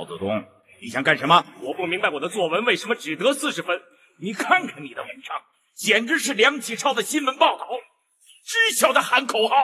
毛泽东，你想干什么？我不明白我的作文为什么只得四十分。你看看你的文章，简直是梁启超的新闻报道，只晓得喊口号，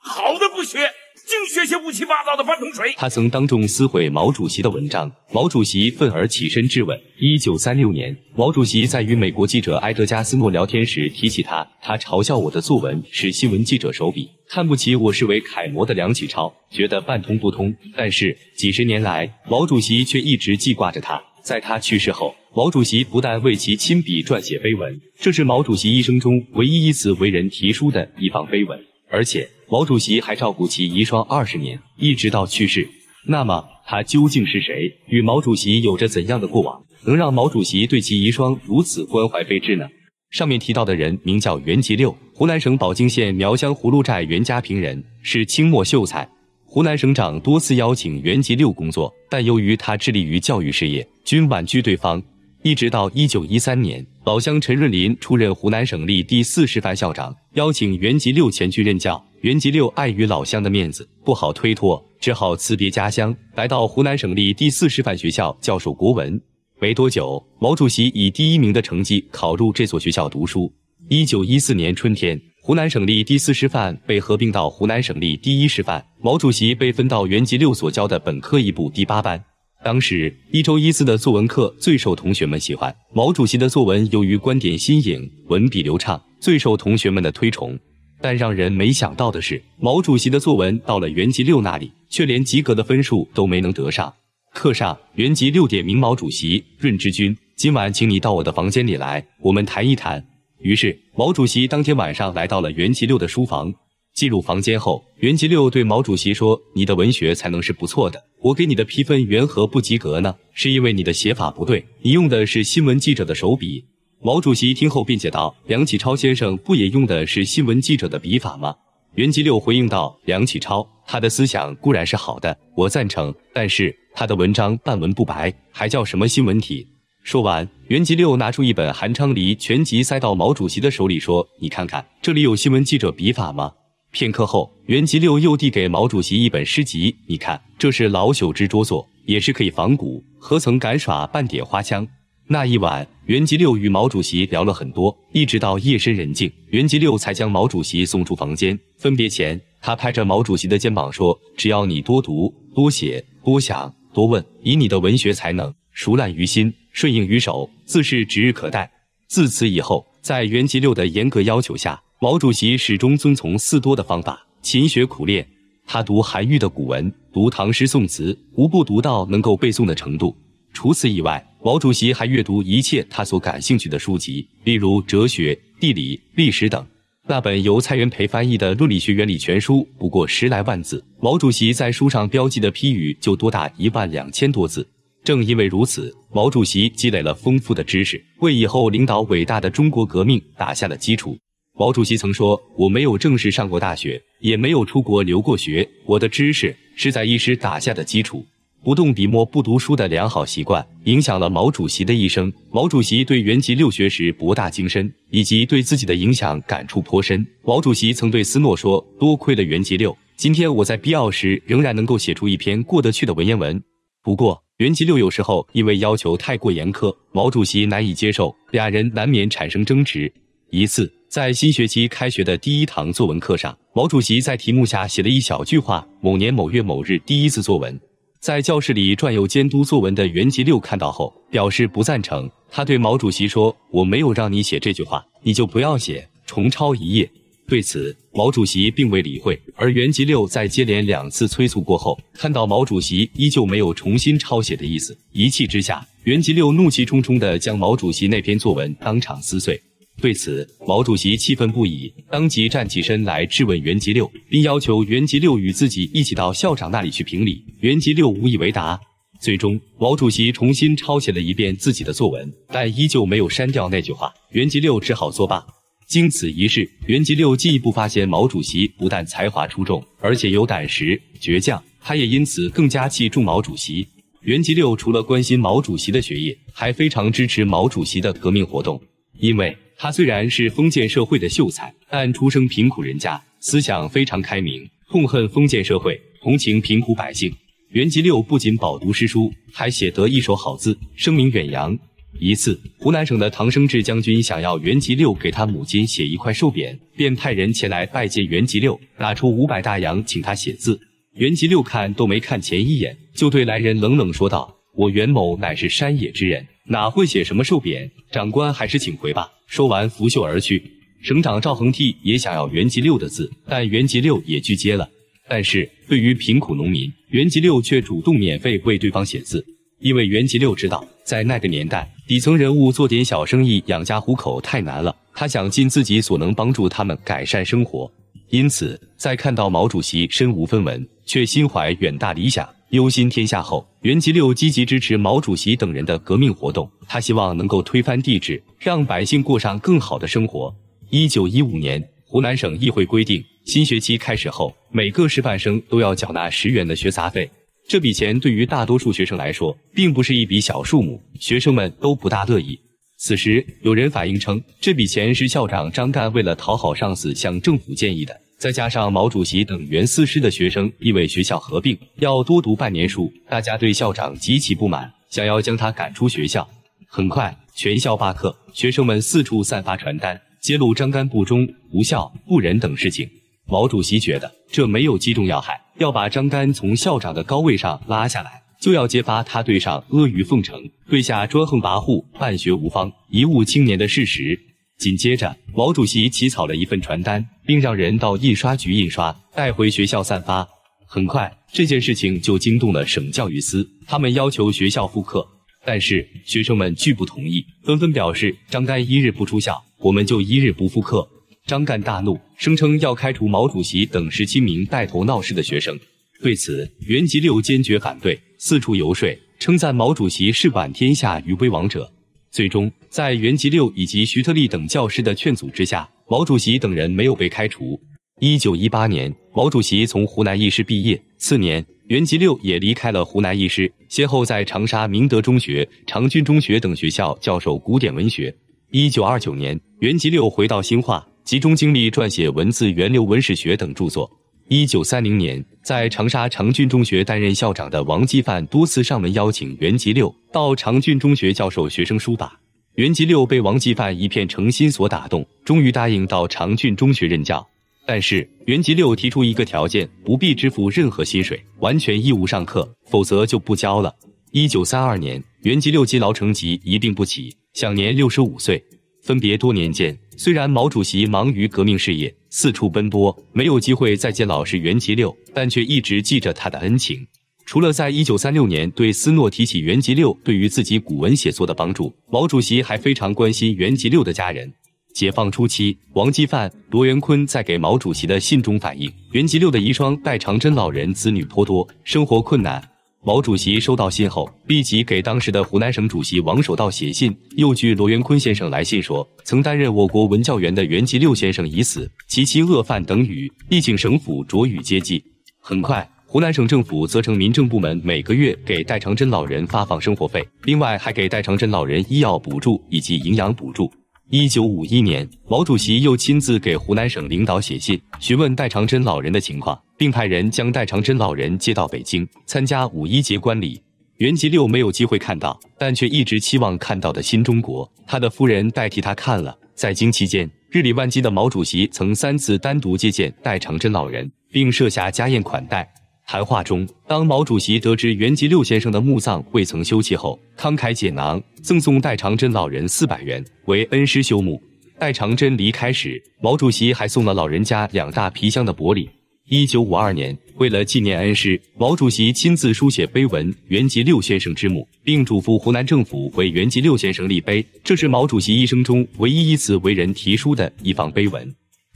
好的不学。净学些乌七八糟的半桶水。他曾当众撕毁毛主席的文章，毛主席愤而起身质问。一九三六年，毛主席在与美国记者埃德加·斯诺聊天时提起他，他嘲笑我的作文是新闻记者手笔，看不起我视为楷模的梁启超，觉得半通不通。但是几十年来，毛主席却一直记挂着他。在他去世后，毛主席不但为其亲笔撰写碑文，这是毛主席一生中唯一一次为人提书的一方碑文，而且。毛主席还照顾其遗孀二十年，一直到去世。那么他究竟是谁？与毛主席有着怎样的过往，能让毛主席对其遗孀如此关怀备至呢？上面提到的人名叫袁吉六，湖南省保靖县苗乡葫芦寨袁家坪人，是清末秀才。湖南省长多次邀请袁吉六工作，但由于他致力于教育事业，均婉拒对方。一直到一九一三年，老乡陈润林出任湖南省立第四师范校长，邀请袁吉六前去任教。袁吉六碍于老乡的面子，不好推脱，只好辞别家乡，来到湖南省立第四师范学校教授国文。没多久，毛主席以第一名的成绩考入这所学校读书。一九一四年春天，湖南省立第四师范被合并到湖南省立第一师范，毛主席被分到袁吉六所教的本科一部第八班。当时，一周一次的作文课最受同学们喜欢。毛主席的作文由于观点新颖，文笔流畅，最受同学们的推崇。但让人没想到的是，毛主席的作文到了原籍六那里，却连及格的分数都没能得上。课上，原籍六点名毛主席、润之君，今晚请你到我的房间里来，我们谈一谈。于是，毛主席当天晚上来到了原籍六的书房。进入房间后，原籍六对毛主席说：“你的文学才能是不错的，我给你的批分缘何不及格呢？是因为你的写法不对，你用的是新闻记者的手笔。”毛主席听后辩解道：“梁启超先生不也用的是新闻记者的笔法吗？”袁吉六回应道：“梁启超他的思想固然是好的，我赞成，但是他的文章半文不白，还叫什么新闻体？”说完，袁吉六拿出一本《韩昌黎全集》塞到毛主席的手里说：“你看看，这里有新闻记者笔法吗？”片刻后，袁吉六又递给毛主席一本诗集：“你看，这是老朽之拙作，也是可以仿古，何曾敢耍半点花腔。”那一晚，袁吉六与毛主席聊了很多，一直到夜深人静，袁吉六才将毛主席送出房间。分别前，他拍着毛主席的肩膀说：“只要你多读、多写、多想、多问，以你的文学才能，熟烂于心，顺应于手，自是指日可待。”自此以后，在袁吉六的严格要求下，毛主席始终遵从“四多”的方法，勤学苦练。他读韩愈的古文，读唐诗宋词，无不读到能够背诵的程度。除此以外，毛主席还阅读一切他所感兴趣的书籍，例如哲学、地理、历史等。那本由蔡元培翻译的《论理学原理》全书不过十来万字，毛主席在书上标记的批语就多达一万两千多字。正因为如此，毛主席积累了丰富的知识，为以后领导伟大的中国革命打下了基础。毛主席曾说：“我没有正式上过大学，也没有出国留过学，我的知识是在一师打下的基础。”不动笔墨不读书的良好习惯，影响了毛主席的一生。毛主席对《元籍六》学识博大精深，以及对自己的影响感触颇深。毛主席曾对斯诺说：“多亏了《元籍六》，今天我在必要时仍然能够写出一篇过得去的文言文。”不过，《元籍六》有时候因为要求太过严苛，毛主席难以接受，俩人难免产生争执。一次，在新学期开学的第一堂作文课上，毛主席在题目下写了一小句话：“某年某月某日，第一次作文。”在教室里转悠监督作文的袁吉六看到后，表示不赞成。他对毛主席说：“我没有让你写这句话，你就不要写，重抄一页。”对此，毛主席并未理会。而袁吉六在接连两次催促过后，看到毛主席依旧没有重新抄写的意思，一气之下，袁吉六怒气冲冲地将毛主席那篇作文当场撕碎。对此，毛主席气愤不已，当即站起身来质问袁吉六，并要求袁吉六与自己一起到校长那里去评理。袁吉六无以为答。最终，毛主席重新抄写了一遍自己的作文，但依旧没有删掉那句话。袁吉六只好作罢。经此一事，袁吉六进一步发现毛主席不但才华出众，而且有胆识、倔强，他也因此更加器重毛主席。袁吉六除了关心毛主席的学业，还非常支持毛主席的革命活动。因为他虽然是封建社会的秀才，但出生贫苦人家，思想非常开明，痛恨封建社会，同情贫苦百姓。袁吉六不仅饱读诗书，还写得一手好字，声名远扬。一次，湖南省的唐生智将军想要袁吉六给他母亲写一块寿匾，便派人前来拜见袁吉六，拿出五百大洋请他写字。袁吉六看都没看前一眼，就对来人冷冷说道。我袁某乃是山野之人，哪会写什么受贬？长官还是请回吧。说完拂袖而去。省长赵恒惕也想要袁吉六的字，但袁吉六也拒接了。但是对于贫苦农民，袁吉六却主动免费为对方写字，因为袁吉六知道，在那个年代，底层人物做点小生意养家糊口太难了。他想尽自己所能帮助他们改善生活，因此在看到毛主席身无分文却心怀远大理想。忧心天下后，袁吉六积极支持毛主席等人的革命活动。他希望能够推翻帝制，让百姓过上更好的生活。一九一五年，湖南省议会规定，新学期开始后，每个师范生都要缴纳十元的学杂费。这笔钱对于大多数学生来说，并不是一笔小数目，学生们都不大乐意。此时，有人反映称，这笔钱是校长张干为了讨好上司，向政府建议的。再加上毛主席等原四师的学生因为学校合并要多读半年书，大家对校长极其不满，想要将他赶出学校。很快，全校罢课，学生们四处散发传单，揭露张干不忠、不孝、不仁等事情。毛主席觉得这没有击中要害，要把张干从校长的高位上拉下来，就要揭发他对上阿谀奉承，对下专横跋扈、办学无方、贻误青年的事实。紧接着，毛主席起草了一份传单，并让人到印刷局印刷，带回学校散发。很快，这件事情就惊动了省教育司，他们要求学校复课，但是学生们拒不同意，纷纷表示：“张干一日不出校，我们就一日不复课。”张干大怒，声称要开除毛主席等十七名带头闹事的学生。对此，袁吉六坚决反对，四处游说，称赞毛主席是管天下于危亡者。最终，在袁吉六以及徐特立等教师的劝阻之下，毛主席等人没有被开除。一九一八年，毛主席从湖南一师毕业，次年袁吉六也离开了湖南一师，先后在长沙明德中学、长郡中学等学校教授古典文学。一九二九年，袁吉六回到兴化，集中精力撰写《文字源流》《文史学》等著作。一九三零年，在长沙长郡中学担任校长的王吉范多次上门邀请袁吉六到长郡中学教授学生书法。袁吉六被王吉范一片诚心所打动，终于答应到长郡中学任教。但是袁吉六提出一个条件：不必支付任何薪水，完全义务上课，否则就不教了。一九三二年，袁吉六积劳成疾，一病不起，享年六十五岁。分别多年间，虽然毛主席忙于革命事业。四处奔波，没有机会再见老师袁吉六，但却一直记着他的恩情。除了在一九三六年对斯诺提起袁吉六对于自己古文写作的帮助，毛主席还非常关心袁吉六的家人。解放初期，王继范、罗元坤在给毛主席的信中反映，袁吉六的遗孀戴长珍老人子女颇多，生活困难。毛主席收到信后，立即给当时的湖南省主席王守道写信。又据罗元坤先生来信说，曾担任我国文教员的袁吉六先生已死，其妻饿饭等语，力请省府酌予接济。很快，湖南省政府责成民政部门每个月给戴长珍老人发放生活费，另外还给戴长珍老人医药补助以及营养补助。一九五一年，毛主席又亲自给湖南省领导写信，询问戴长珍老人的情况，并派人将戴长珍老人接到北京参加五一节观礼。袁吉六没有机会看到，但却一直期望看到的新中国，他的夫人代替他看了。在京期间，日理万机的毛主席曾三次单独接见戴长珍老人，并设下家宴款待。谈话中，当毛主席得知袁吉六先生的墓葬未曾修葺后，慷慨解囊，赠送戴长真老人四百元为恩师修墓。戴长真离开时，毛主席还送了老人家两大皮箱的薄礼。一九五二年，为了纪念恩师，毛主席亲自书写碑文《袁吉六先生之墓》，并嘱咐湖南政府为袁吉六先生立碑。这是毛主席一生中唯一一次为人题书的一方碑文。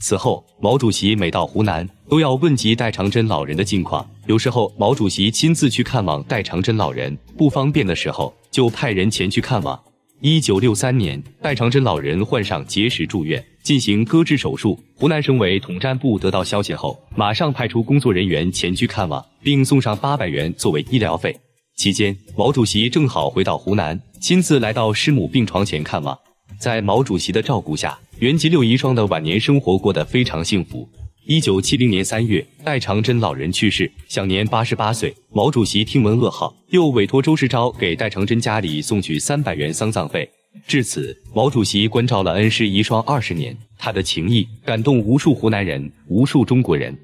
此后，毛主席每到湖南，都要问及戴长珍老人的近况。有时候，毛主席亲自去看望戴长珍老人；不方便的时候，就派人前去看望。一九六三年，戴长珍老人患上结石，住院进行割治手术。湖南省委统战部得到消息后，马上派出工作人员前去看望，并送上八百元作为医疗费。期间，毛主席正好回到湖南，亲自来到师母病床前看望。在毛主席的照顾下，原吉六遗孀的晚年生活过得非常幸福。一九七零年三月，戴长珍老人去世，享年八十八岁。毛主席听闻噩耗，又委托周世钊给戴长珍家里送去三百元丧葬费。至此，毛主席关照了恩师遗孀二十年，他的情谊感动无数湖南人，无数中国人。